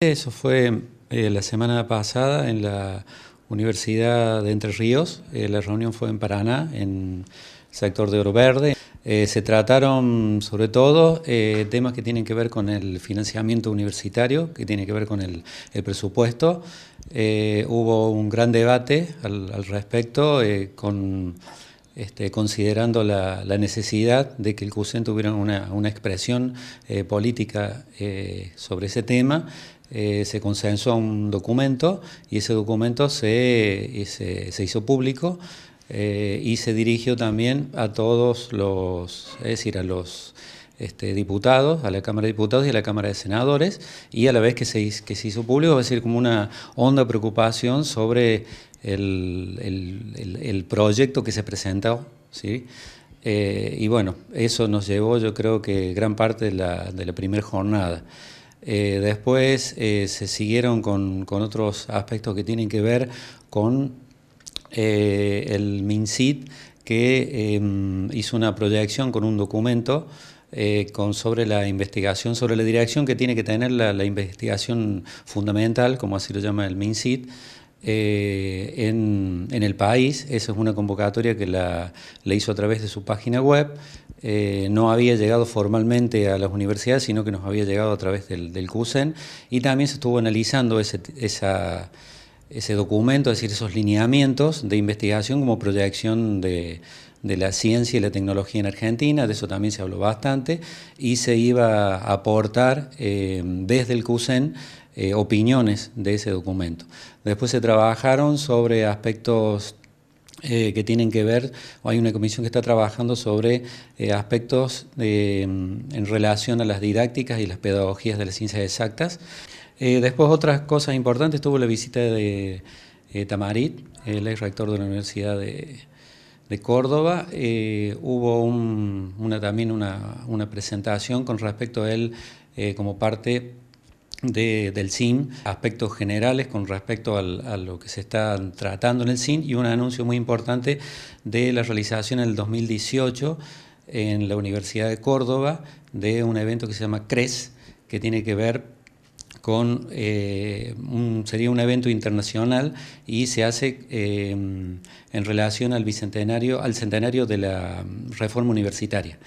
Eso fue eh, la semana pasada en la Universidad de Entre Ríos. Eh, la reunión fue en Paraná, en el sector de Oro Verde. Eh, se trataron sobre todo temas que tienen que ver con el financiamiento universitario, que tiene que ver con el, presupuesto. hubo un gran debate al respecto con este, considerando la, necesidad de que el CUSEN tuviera una, expresión eh, política eh, sobre ese tema, eh, se consensuó un documento y ese documento se, se, hizo público y se dirigió también a todos los, es decir, a los... Este, diputados, a la Cámara de Diputados y a la Cámara de Senadores, y a la vez que se, hizo público, es a como una honda preocupación sobre el, proyecto que se presentó, ¿sí? Eh, y bueno, eso nos llevó yo creo que gran parte de la, de primera jornada. Eh, después eh, se siguieron con, otros aspectos que tienen que ver con el MINSIT que em, hizo una proyección con un documento con, sobre la investigación, sobre la dirección que tiene que tener la, investigación fundamental, como así lo llama el MINCIT, eh, en, el país. Esa es una convocatoria que la, la hizo a través de su página web. Eh, no había llegado formalmente a las universidades, sino que nos había llegado a través del, CUSEN y también se estuvo analizando ese, ese documento, es decir, esos lineamientos de investigación como proyección de, la ciencia y la tecnología en Argentina, de eso también se habló bastante, y se iba a aportar eh, desde el CUSEN eh, opiniones de ese documento. Después se trabajaron sobre aspectos eh, que tienen que ver, hay una comisión que está trabajando sobre eh, aspectos mm, en relación a las didácticas y las pedagogías de las ciencias exactas. después otras cosas importantes, tuvo la visita de Tamarit, el ex rector de la Universidad de, Córdoba. hubo también una, una, presentación con respecto a él como parte del CIN, aspectos generales con respecto a lo que se está tratando en el CIN, y un anuncio muy importante de la realización en el 2018 en la Universidad de Córdoba de un evento que se llama CRES, que tiene que ver con, eh, sería un evento internacional y se hace eh, en relación al bicentenario, al centenario de la mm, reforma universitaria.